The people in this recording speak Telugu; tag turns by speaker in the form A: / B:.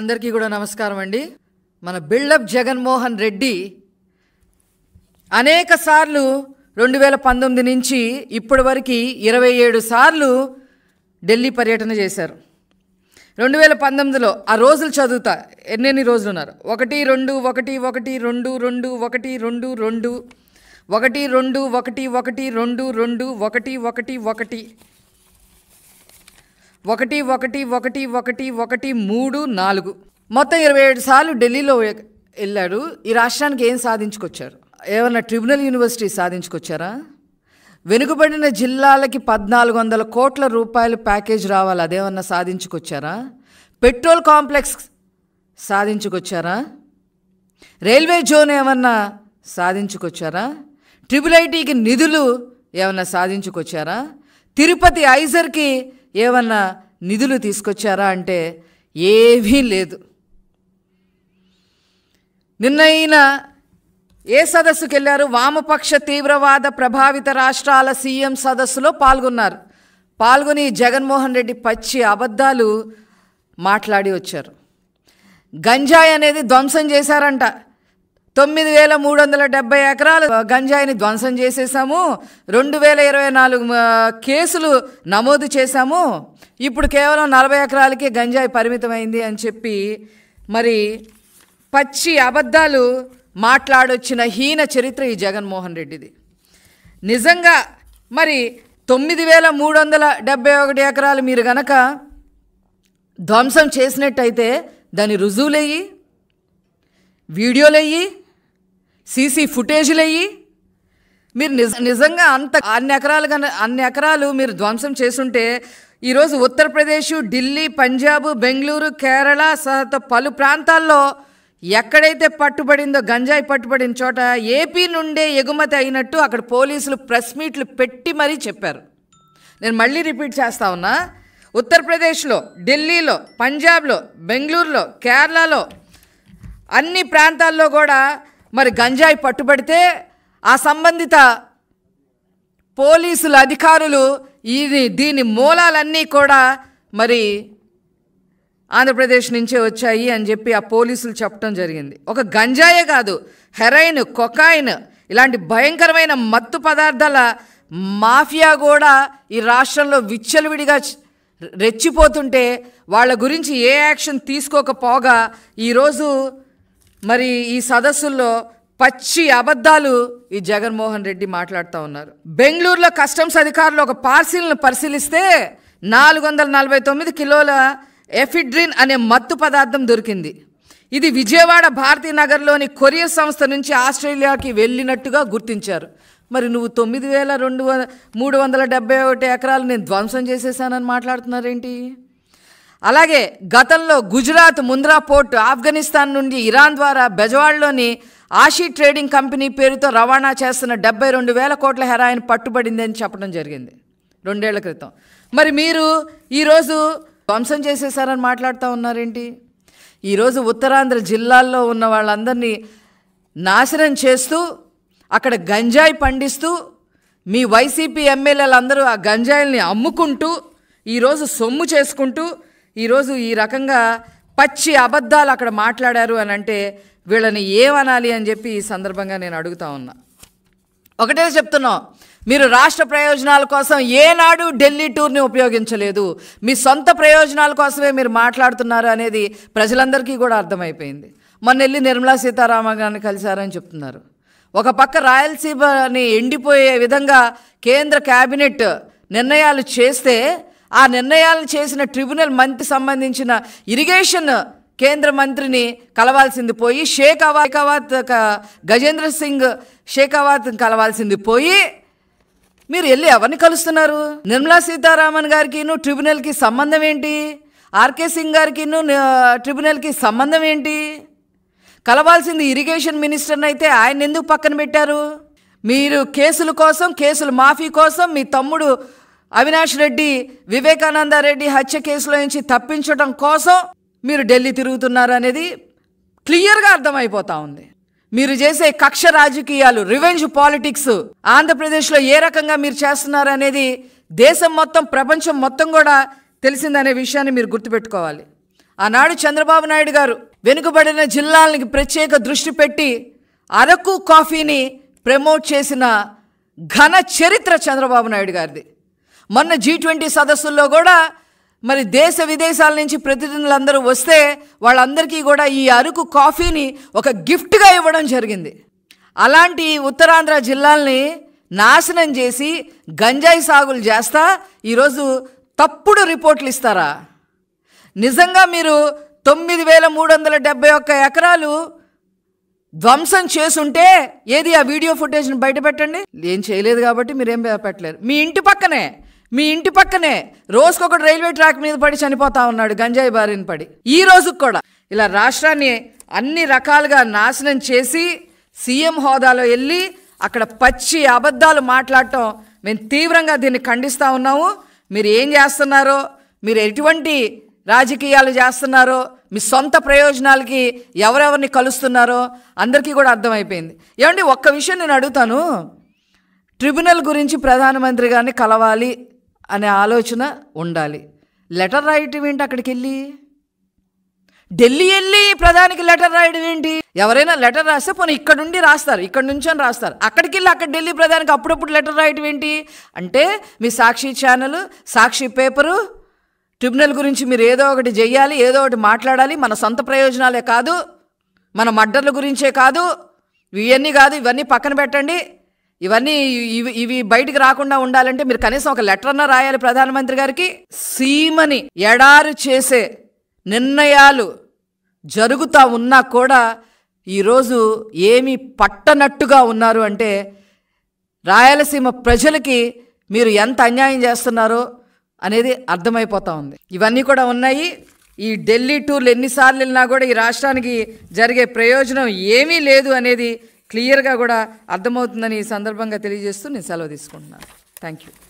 A: అందరికీ కూడా నమస్కారం అండి మన బిల్డప్ జగన్మోహన్ రెడ్డి అనేక సార్లు రెండు వేల పంతొమ్మిది నుంచి ఇప్పటి వరకు ఇరవై ఏడు సార్లు ఢిల్లీ పర్యటన చేశారు రెండు వేల పంతొమ్మిదిలో ఆ రోజులు చదువుతా ఎన్నెన్ని రోజులు ఉన్నారు ఒకటి రెండు ఒకటి ఒకటి రెండు రెండు ఒకటి రెండు రెండు ఒకటి రెండు ఒకటి ఒకటి రెండు రెండు ఒకటి ఒకటి ఒకటి ఒకటి ఒకటి ఒకటి ఒకటి ఒకటి మూడు నాలుగు మొత్తం ఇరవై ఏడు సార్లు ఢిల్లీలో వెళ్ళాడు ఈ రాష్ట్రానికి ఏం సాధించుకొచ్చారు ఏమన్నా ట్రిబ్యునల్ యూనివర్సిటీ సాధించుకొచ్చారా వెనుకబడిన జిల్లాలకి పద్నాలుగు వందల కోట్ల రూపాయలు ప్యాకేజ్ రావాలి అదేమన్నా సాధించుకొచ్చారా పెట్రోల్ కాంప్లెక్స్ సాధించుకొచ్చారా రైల్వే జోన్ ఏమన్నా సాధించుకొచ్చారా ట్రిపుల్ ఐటీకి నిధులు ఏమన్నా సాధించుకొచ్చారా తిరుపతి ఐజర్కి ఏమన్నా నిధులు తీసుకొచ్చారా అంటే ఏమీ లేదు నిన్నైనా ఏ సదస్సుకి వెళ్ళారు వామపక్ష తీవ్రవాద ప్రభావిత రాష్ట్రాల సీఎం సదస్సులో పాల్గొన్నారు పాల్గొని జగన్మోహన్ రెడ్డి పచ్చి అబద్ధాలు మాట్లాడి వచ్చారు గంజాయి అనేది ధ్వంసం చేశారంట తొమ్మిది వేల మూడు వందల డెబ్బై ఎకరాలు గంజాయిని ధ్వంసం చేసేసాము రెండు వేల ఇరవై నాలుగు కేసులు నమోదు చేశాము ఇప్పుడు కేవలం నలభై ఎకరాలకే గంజాయి పరిమితమైంది అని చెప్పి మరి పచ్చి అబద్ధాలు మాట్లాడొచ్చిన హీన చరిత్ర ఈ జగన్మోహన్ రెడ్డిది నిజంగా మరి తొమ్మిది వేల మూడు వందల డెబ్బై ఒకటి ఎకరాలు మీరు గనక ధ్వంసం చేసినట్టయితే దాని వీడియోలు వీడియోలయ్యి సీసీ ఫుటేజీలు అయ్యి మీరు నిజ నిజంగా అంత అన్ని ఎకరాలు కన్నా అన్ని ఎకరాలు మీరు ధ్వంసం చేసుంటే ఈరోజు ఉత్తరప్రదేశ్ ఢిల్లీ పంజాబ్ బెంగళూరు కేరళ సహా పలు ప్రాంతాల్లో ఎక్కడైతే పట్టుబడిందో గంజాయి పట్టుబడిన చోట ఏపీ నుండే ఎగుమతి అయినట్టు అక్కడ పోలీసులు ప్రెస్ మీట్లు పెట్టి మరీ చెప్పారు నేను మళ్ళీ రిపీట్ చేస్తా ఉన్నా ఉత్తరప్రదేశ్లో ఢిల్లీలో పంజాబ్లో బెంగళూరులో కేరళలో అన్ని ప్రాంతాల్లో కూడా మరి గంజాయి పట్టుబడితే ఆ సంబంధిత పోలీసుల అధికారులు ఇది దీని మూలాలన్నీ కూడా మరి ఆంధ్రప్రదేశ్ నుంచే వచ్చాయి అని చెప్పి ఆ పోలీసులు చెప్పడం జరిగింది ఒక గంజాయే కాదు హెరైన్ కొకాయిన్ ఇలాంటి భయంకరమైన మత్తు పదార్థాల మాఫియా కూడా ఈ రాష్ట్రంలో విచ్చలవిడిగా రెచ్చిపోతుంటే వాళ్ళ గురించి ఏ యాక్షన్ తీసుకోకపోగా ఈరోజు మరి ఈ సదస్సుల్లో పచ్చి అబద్ధాలు ఈ జగన్మోహన్ రెడ్డి మాట్లాడుతూ ఉన్నారు బెంగళూరులో కస్టమ్స్ అధికారులు ఒక పార్సిల్ను పరిశీలిస్తే నాలుగు వందల నలభై తొమ్మిది కిలోల ఎఫిడ్రిన్ అనే మత్తు పదార్థం దొరికింది ఇది విజయవాడ భారతీనగర్లోని కొరియర్ సంస్థ నుంచి ఆస్ట్రేలియాకి వెళ్ళినట్టుగా గుర్తించారు మరి నువ్వు తొమ్మిది వేల రెండు మూడు వందల డెబ్బై ఒకటి ఎకరాలు నేను ధ్వంసం చేసేసానని మాట్లాడుతున్నారేంటి అలాగే గతంలో గుజరాత్ ముంద్రా పోర్ట్ ఆఫ్ఘనిస్తాన్ నుండి ఇరాన్ ద్వారా బెజవాడలోని ఆషీ ట్రేడింగ్ కంపెనీ పేరుతో రవాణా చేస్తున్న డెబ్బై రెండు వేల కోట్ల హెరాయిన్ పట్టుబడిందని చెప్పడం జరిగింది రెండేళ్ల క్రితం మరి మీరు ఈరోజు ధ్వంసం చేసేసారని మాట్లాడుతూ ఉన్నారేంటి ఈరోజు ఉత్తరాంధ్ర జిల్లాల్లో ఉన్న వాళ్ళందరినీ నాశనం చేస్తూ అక్కడ గంజాయి పండిస్తూ మీ వైసీపీ ఎమ్మెల్యేలందరూ ఆ గంజాయిల్ని అమ్ముకుంటూ ఈరోజు సొమ్ము చేసుకుంటూ ఈరోజు ఈ రకంగా పచ్చి అబద్ధాలు అక్కడ మాట్లాడారు అని అంటే వీళ్ళని ఏమనాలి అని చెప్పి ఈ సందర్భంగా నేను అడుగుతా ఉన్నా ఒకటే చెప్తున్నాం మీరు రాష్ట్ర ప్రయోజనాల కోసం ఏనాడు ఢిల్లీ టూర్ని ఉపయోగించలేదు మీ సొంత ప్రయోజనాల కోసమే మీరు మాట్లాడుతున్నారు అనేది ప్రజలందరికీ కూడా అర్థమైపోయింది మొన్న వెళ్ళి నిర్మలా సీతారామన్ గారిని కలిశారని చెప్తున్నారు ఒక పక్క రాయలసీమని ఎండిపోయే విధంగా కేంద్ర క్యాబినెట్ నిర్ణయాలు చేస్తే ఆ నిర్ణయాలను చేసిన ట్రిబ్యునల్ మంత్రి సంబంధించిన ఇరిగేషన్ కేంద్ర మంత్రిని కలవాల్సింది పోయి షేక్ అవాత్ గజేంద్ర సింగ్ షేఖావాత్ కలవాల్సింది పోయి మీరు వెళ్ళి ఎవరిని కలుస్తున్నారు నిర్మలా సీతారామన్ గారికిను ట్రిబ్యునల్కి సంబంధం ఏంటి ఆర్కే సింగ్ గారికిను ట్రిబ్యునల్కి సంబంధం ఏంటి కలవాల్సింది ఇరిగేషన్ మినిస్టర్ని అయితే ఆయన ఎందుకు పక్కన పెట్టారు మీరు కేసుల కోసం కేసులు మాఫీ కోసం మీ తమ్ముడు అవినాష్ రెడ్డి వివేకానంద రెడ్డి హత్య కేసులో నుంచి తప్పించడం కోసం మీరు ఢిల్లీ తిరుగుతున్నారనేది క్లియర్గా అర్థమైపోతా ఉంది మీరు చేసే కక్ష రాజకీయాలు రివెంజ్ పాలిటిక్స్ ఆంధ్రప్రదేశ్లో ఏ రకంగా మీరు చేస్తున్నారనేది దేశం మొత్తం ప్రపంచం మొత్తం కూడా తెలిసిందనే విషయాన్ని మీరు గుర్తుపెట్టుకోవాలి ఆనాడు చంద్రబాబు నాయుడు గారు వెనుకబడిన జిల్లాలకి ప్రత్యేక దృష్టి పెట్టి అరకు కాఫీని ప్రమోట్ చేసిన ఘన చరిత్ర చంద్రబాబు నాయుడు గారిది మొన్న జీ ట్వంటీ సదస్సుల్లో కూడా మరి దేశ విదేశాల నుంచి ప్రతినిధులందరూ వస్తే వాళ్ళందరికీ కూడా ఈ అరకు కాఫీని ఒక గిఫ్ట్గా ఇవ్వడం జరిగింది అలాంటి ఉత్తరాంధ్ర జిల్లాల్ని నాశనం చేసి గంజాయి సాగులు చేస్తా ఈరోజు తప్పుడు రిపోర్ట్లు ఇస్తారా నిజంగా మీరు తొమ్మిది వేల మూడు వందల డెబ్బై ఒక్క ఎకరాలు ధ్వంసం చేసుంటే ఏది ఆ వీడియో ఫుటేజ్ని బయట పెట్టండి ఏం చేయలేదు కాబట్టి మీరేం పెట్టలేరు మీ ఇంటి పక్కనే మీ ఇంటి పక్కనే రోజుకొకటి రైల్వే ట్రాక్ మీద పడి చనిపోతా ఉన్నాడు గంజాయి బారిన పడి ఈ రోజుకు కూడా ఇలా రాష్ట్రాన్ని అన్ని రకాలుగా నాశనం చేసి సీఎం హోదాలో వెళ్ళి అక్కడ పచ్చి అబద్ధాలు మాట్లాడటం మేము తీవ్రంగా దీన్ని ఖండిస్తూ ఉన్నాము మీరు ఏం చేస్తున్నారో మీరు ఎటువంటి రాజకీయాలు చేస్తున్నారో మీ సొంత ప్రయోజనాలకి ఎవరెవరిని కలుస్తున్నారో అందరికీ కూడా అర్థమైపోయింది ఏమండి ఒక్క విషయం నేను అడుగుతాను ట్రిబ్యునల్ గురించి ప్రధానమంత్రి గారిని కలవాలి అనే ఆలోచన ఉండాలి లెటర్ రాయటం ఏంటి అక్కడికి వెళ్ళి ఢిల్లీ వెళ్ళి ప్రధానికి లెటర్ రాయడం ఏంటి ఎవరైనా లెటర్ రాస్తే పోనీ ఇక్కడ నుండి రాస్తారు ఇక్కడ నుంచి అని రాస్తారు అక్కడికి వెళ్ళి అక్కడ ఢిల్లీ ప్రధానికి అప్పుడప్పుడు లెటర్ రాయటం ఏంటి అంటే మీ Sakshi channel Sakshi paper tribunal గురించి మీరు ఏదో ఒకటి చేయాలి ఏదో ఒకటి మాట్లాడాలి మన సొంత ప్రయోజనాలే కాదు మన మడ్డర్ల గురించే కాదు ఇవన్నీ కాదు ఇవన్నీ పక్కన పెట్టండి ఇవన్నీ ఇవి ఇవి బయటికి రాకుండా ఉండాలంటే మీరు కనీసం ఒక లెటర్ అన్న రాయాలి ప్రధానమంత్రి గారికి సీమని ఎడారు చేసే నిర్ణయాలు జరుగుతూ ఉన్నా కూడా ఈరోజు ఏమి పట్టనట్టుగా ఉన్నారు అంటే రాయలసీమ ప్రజలకి మీరు ఎంత అన్యాయం చేస్తున్నారో అనేది అర్థమైపోతూ ఉంది ఇవన్నీ కూడా ఉన్నాయి ఈ ఢిల్లీ టూర్లు ఎన్నిసార్లు వెళ్ళినా కూడా ఈ రాష్ట్రానికి జరిగే ప్రయోజనం ఏమీ లేదు అనేది క్లియర్గా కూడా అర్థమవుతుందని ఈ సందర్భంగా తెలియజేస్తూ నేను సెలవు తీసుకుంటున్నాను థ్యాంక్ యూ